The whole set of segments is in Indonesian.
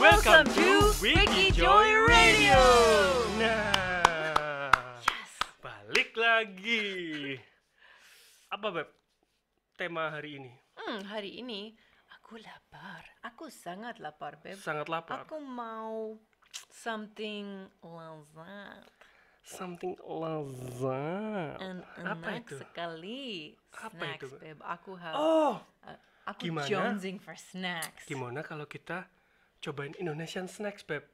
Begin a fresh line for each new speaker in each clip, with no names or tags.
welcome, to Wiki Joy Radio. Nah, yes. balik lagi. Apa beb? Tema hari ini?
Hmm, hari ini aku lapar. Aku sangat lapar beb. Sangat lapar. Aku mau something lezat.
Something lezat. And Apa enak itu?
sekali. Apa snacks, itu? Beb. Aku harus. Oh. aku gimana, jonesing for snacks.
Gimana kalau kita cobain Indonesian snacks beb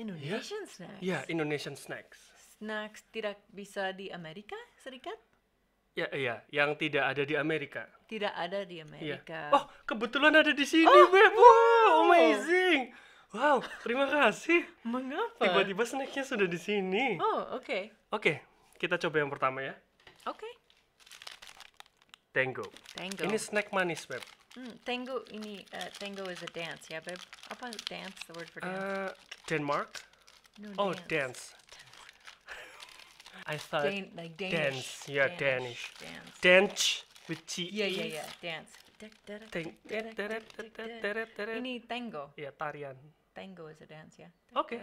Indonesian ya? snacks ya
Indonesian snacks
snacks tidak bisa di Amerika Serikat
Ya, iya, yang tidak ada di Amerika.
Tidak ada di Amerika. Ya. Oh,
kebetulan ada di sini, oh, Beb. Wow,
wow, amazing.
Wow, terima kasih.
Mengapa? Tiba-tiba
snacknya sudah di sini.
Oh, oke. Okay.
Oke, okay, kita coba yang pertama ya. Oke. Okay. Tango.
Tango. Ini snack manis, Beb. Mm, tango, ini, uh, tango is a dance, yeah, babe? about dance, the word for dance? Uh,
Denmark? No, oh, dance. dance.
I thought Dan- like Danish. Dance, yeah, Danish.
Danish. Dance with T. Yeah, yeah, yeah,
dance. You need tango. Yeah, tarian. Tango is a dance, yeah. Okay.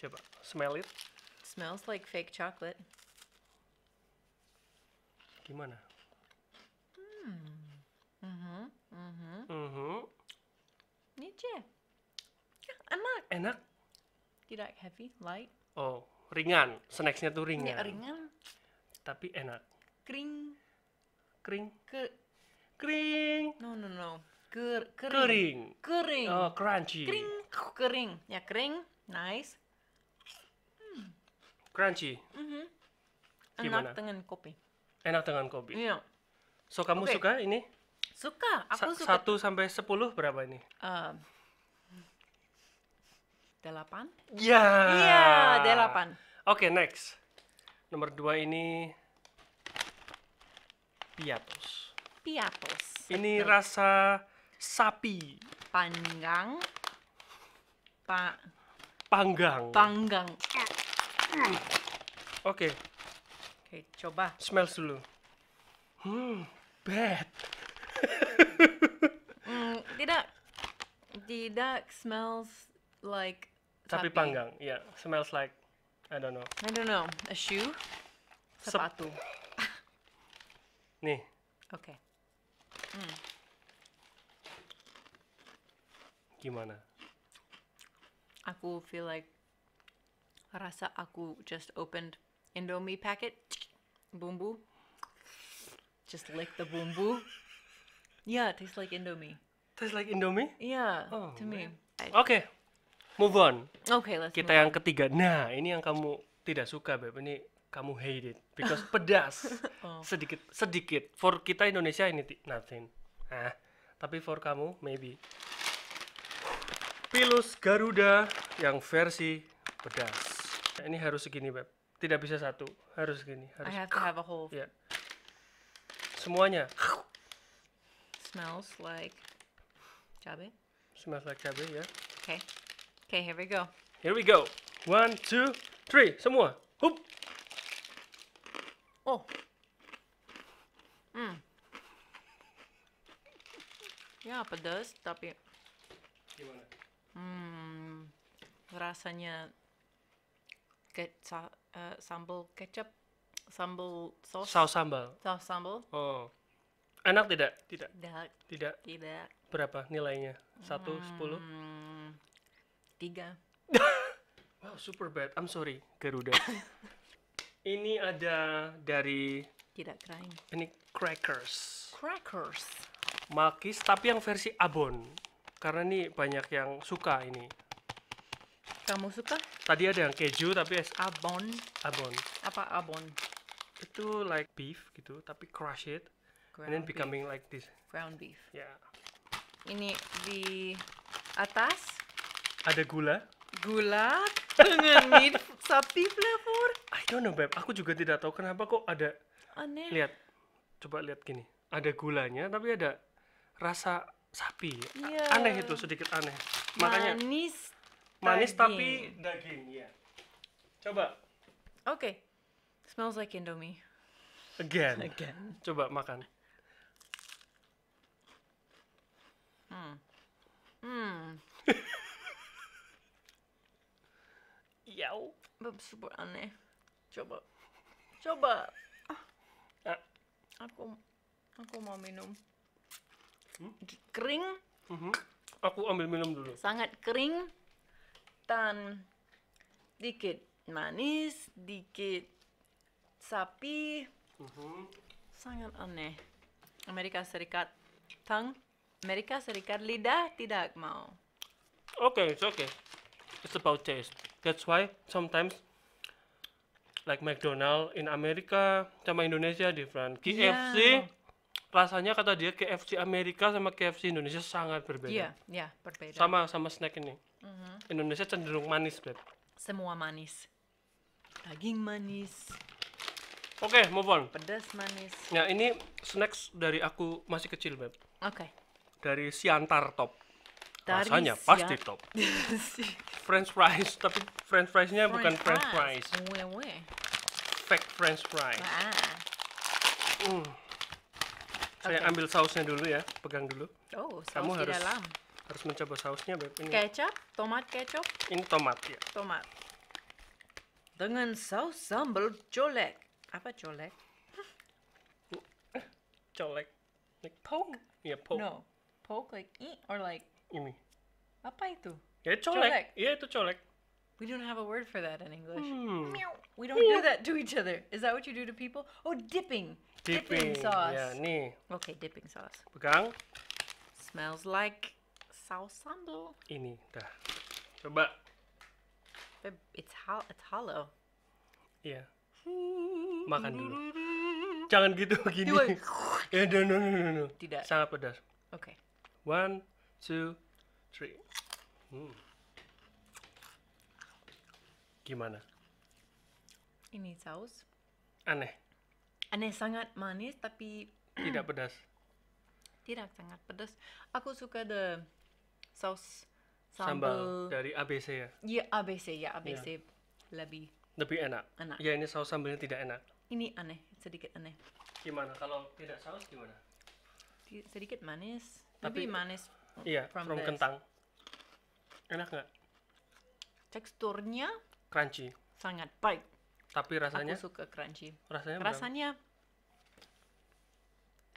Coba, smell it.
Smells like fake chocolate. Gimana? Hmm. Mm-hmm. Mm-hmm. Mm-hmm. Ini ah, Enak. Enak. Tidak heavy, light.
Oh, ringan. Snacksnya tuh ringan. Ya, ringan. Tapi enak. Kering. Kering.
Ke kering. No, no, no. Ker kering. Kering. Kering. Oh,
crunchy. Kering.
Kering. Ya, kering. Nice.
Hmm. Crunchy.
Mm-hmm. Enak Gimana? dengan kopi.
Enak dengan kopi. Iya. So kamu okay. suka ini?
Suka, aku Sa suka. Satu
sampai sepuluh berapa ini?
Um, delapan. Iya. Yeah. Iya, yeah, delapan.
Oke, okay, next. Nomor dua ini piatos.
Piatos. Ini Betul. rasa sapi. Panggang. Pa
panggang. Panggang. Oke. Okay. okay, coba. smell dulu. Hmm, bad
mm, tidak tidak smells like sapi, panggang.
Ya, yeah, smells like I don't know. I
don't know. A shoe? Sepatu.
Nih.
Oke. Okay. Mm. Gimana? Aku feel like rasa aku just opened Indomie packet bumbu. Just lick the bumbu. Yeah, it tastes like Indomie. Tastes like Indomie? Yeah, oh, to man.
me. Oke, okay, move on.
Oke, okay, let's Kita
yang on. ketiga. Nah, ini yang kamu tidak suka, Beb. Ini kamu hate it because pedas. oh. Sedikit sedikit. For kita Indonesia ini nothing. Nah, tapi for kamu maybe. Pilus Garuda yang versi pedas. Nah, ini harus segini, Beb. Tidak bisa satu. Harus segini, harus. I have to have a whole. Yeah. Semuanya.
smells like Jabe. Smells like Jabe, yeah. Okay. Okay, here we go.
Here we go. One, two, three. Some more. Hoop.
Oh. Mm. Yeah, but pedas tapi gimana? Hmm, rasanya ke, sa, uh, sambal ketchup, sambal sauce. Saus sambal. Saus sambal. Oh. enak tidak? Tidak. Tidak. Tidak. Tidak.
Berapa nilainya? Satu, hmm, sepuluh?
Tiga.
wow, super bad. I'm sorry, Garuda. ini ada dari...
Tidak crying.
Ini crackers.
Crackers.
Makis, tapi yang versi abon. Karena ini banyak yang suka ini. Kamu suka? Tadi ada yang keju, tapi... Es abon. Abon. Apa abon? Itu like beef gitu, tapi crush it ground and then becoming like this ground beef
yeah ini di atas ada gula gula dengan meat sapi flavor I
don't know babe aku juga tidak tahu kenapa kok ada aneh lihat coba lihat gini ada gulanya tapi ada rasa sapi yeah. aneh itu sedikit aneh
makanya manis manis daging. tapi daging ya yeah. coba oke okay. smells like indomie again again coba makan Hmm. Mm. Super aneh. Coba. Coba. Aku aku mau minum. Hmm? Kering.
Mm-hmm. Aku ambil minum dulu.
Sangat kering dan dikit manis, dikit sapi. Mm-hmm. Sangat aneh. Amerika Serikat. Tang. Mereka serikat lidah tidak mau.
Okay, it's okay. It's about taste. That's why sometimes like McDonald in Amerika sama Indonesia different. Iya. KFC yeah. rasanya kata dia KFC Amerika sama KFC Indonesia sangat berbeda. Iya, yeah, yeah, berbeda. Sama sama snack ini. Mm-hmm. Indonesia cenderung manis, Beb.
Semua manis. Daging manis.
Oke, okay, move on. Pedas manis. Nah, ini snacks dari aku masih kecil, Beb. Oke. Okay dari Siantar Top. Dari Rasanya siap. pasti
top. french fries, tapi french friesnya bukan french fries. Wewe. Fake french fries. Wah. Mm. Okay. Saya ambil
sausnya dulu ya, pegang dulu. Oh, saus Kamu di harus, dalam. Harus mencoba sausnya, Beb. Ini.
Kecap, tomat kecap.
Ini tomat ya.
Tomat. Dengan saus sambal colek. Apa colek? colek. Like pong? Ya, yeah, pong. No poke like e or like ini apa itu ya colek, colek. ya itu colek We don't have a word for that in English. Hmm. We don't do that to each other. Is that what you do to people? Oh, dipping. Dipping, dipping ya, sauce. Ya, nih. Okay, dipping sauce. Pegang. Smells like saus sambal.
Ini, dah. Coba.
It's ho it's hollow.
Iya. Yeah. Makan dulu. Jangan gitu gini. Ya, no, no, no, no. Tidak. Sangat pedas. Oke. Okay. One, two, three. Hmm. Gimana?
Ini saus. Aneh. Aneh sangat manis tapi
tidak pedas.
Tidak sangat pedas. Aku suka the saus sambal, sambal
dari ABC ya.
Iya ABC ya ABC ya. lebih
lebih enak. Enak. Ya ini saus sambalnya tidak enak.
Ini aneh sedikit aneh.
Gimana kalau tidak saus gimana?
Sedikit manis tapi manis. Iya, from, from kentang. Enak nggak? Teksturnya crunchy. Sangat baik. Tapi rasanya? Aku suka crunchy. Rasanya? Rasanya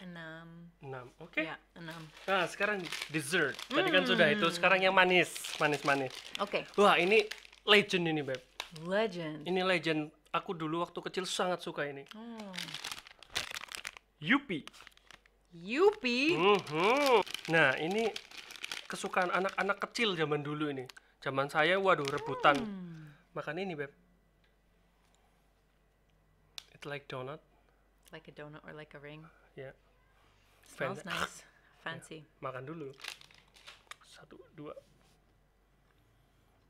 enam. Enam, oke. Okay. Ya,
enam. Nah, sekarang dessert. Tadi mm. kan hmm. sudah itu. Sekarang yang manis, manis manis. Oke. Okay. Wah, ini legend ini beb. Legend. Ini legend. Aku dulu waktu kecil sangat suka ini. Hmm. Yupi. Yupi. Mm -hmm. Nah, ini kesukaan anak-anak kecil zaman dulu ini. Zaman saya, waduh, rebutan. Hmm. Makan ini, Beb. It's like donut.
Like a donut or like a ring. Yeah. Smells Fan nice. Fancy. Yeah. Makan dulu. Satu, dua.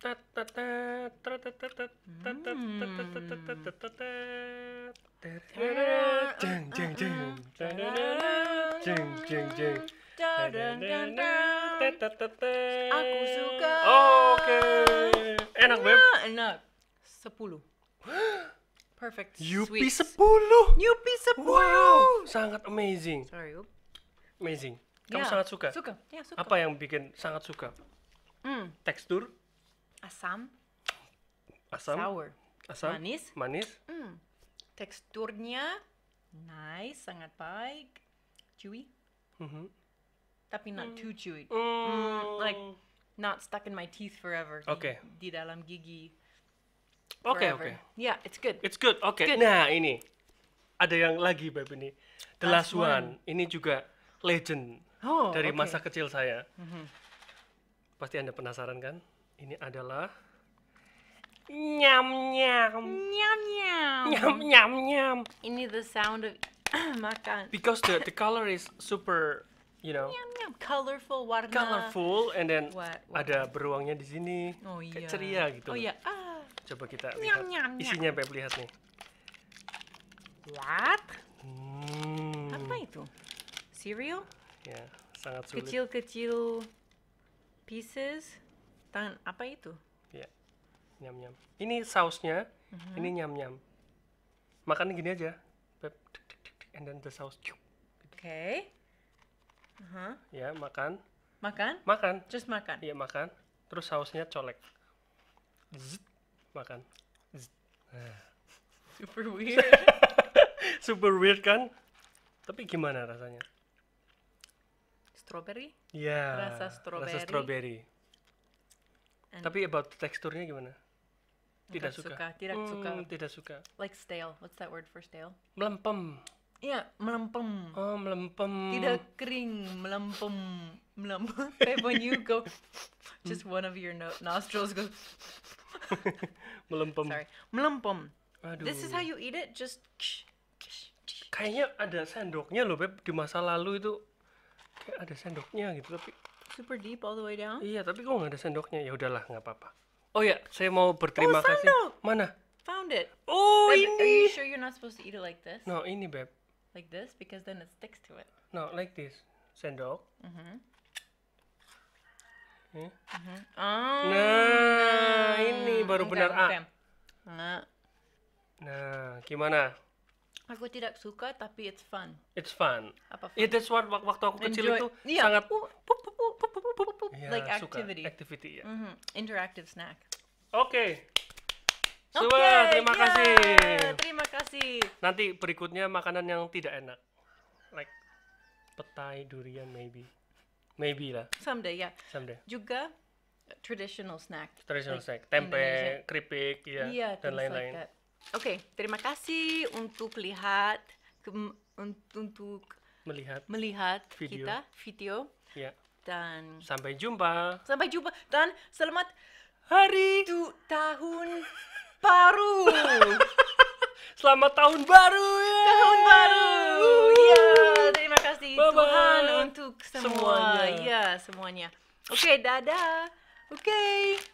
Hmm. Jeng jeng jeng.
Jeng jeng jeng.
Aku suka. Oh, Oke. Okay. Enak, Beb. Enak. 10. Perfect. Yupi 10. Yupi 10. Wow,
sangat amazing. Sorry, Amazing. Kamu yeah. sangat suka. Suka. Ya, suka. Apa yang bikin sangat suka? Mm. Tekstur? Asam. Asam. Sour. Asam. Manis. Manis.
Mm. Teksturnya nice, sangat baik. Chewy. Mm -hmm tapi not mm. too chewy. Mm. like mm, not stuck in my teeth forever. Okay. Di, dalam gigi. Oke, oke. Okay. Yeah, it's good.
It's good. Oke. Okay. Nah, ini ada yang lagi Beb ini. The last, last one. one. Ini juga legend oh, dari okay. masa kecil saya. Mm-hmm. Pasti Anda penasaran kan? Ini adalah
nyam nyam nyam nyam nyam nyam nyam. Ini the sound of makan.
Because the the color is super you know nyam,
nyam. colorful warna colorful
and then What, ada beruangnya di sini oh, iya. ceria gitu oh iya ah. coba kita nyam, lihat nyam, nyam. isinya beb lihat nih
what hmm. apa itu cereal ya sangat sulit kecil-kecil pieces tangan apa itu
ya nyam nyam ini sausnya mm -hmm. ini nyam nyam makan gini aja beb and then the sauce oke okay huh ya makan makan makan terus makan iya makan terus sausnya colek Zzz, makan Zzz. Nah. super weird super weird kan tapi gimana rasanya
strawberry ya rasa strawberry rasa strawberry And tapi
about teksturnya gimana tidak suka. suka. Tidak hmm, suka. Tidak suka.
Like stale. What's that word for stale?
Melempem. Iya, melempem. Oh, melempem.
Tidak kering, melempem. Melempem. when you go, just one of your no nostrils goes. melempem. Sorry. Melempem.
Aduh. This is how you
eat it, just
Kayaknya ada sendoknya loh, Beb. Di masa lalu itu kayak ada sendoknya gitu, tapi
super deep all the way down.
Iya, tapi kok nggak ada sendoknya. Ya udahlah, nggak apa-apa. Oh ya, saya mau berterima oh, kasih. Mana?
Found it. Oh, Beb, ini. Are you sure you're not supposed to eat it like this? No, ini, Beb. Like this, because then it sticks to it.
No, like this. Sendok. Mm-hmm. Hmm?
Mm-hmm. Oh. Nah, ini baru benar A. Ah. A.
Nah. Nah, gimana?
Aku tidak suka tapi it's fun.
It's fun. Apa fun? Yeah,
that's what waktu aku kecil Enjoy. itu yeah. sangat Yeah, like activity. Suka. Activity ya. Mm -hmm. Interactive snack.
Oke. Okay. Super, okay, terima yeah. kasih kasih. Nanti berikutnya makanan yang tidak enak. Like petai, durian maybe. Maybe lah. Someday ya. Yeah. Someday.
Juga eh, traditional snack. Traditional like snack. Tempe, Indonesia.
keripik ya yeah, dan lain-lain. Like
Oke, okay, terima kasih untuk lihat ke, untuk melihat melihat video. kita video. Yeah. Dan
sampai jumpa.
Sampai jumpa dan selamat hari tu tahun baru. Selamat tahun baru ya. Tahun baru. ya terima kasih Bye -bye. Tuhan untuk semua. Iya, semuanya. Oke, okay, dadah. Oke. Okay.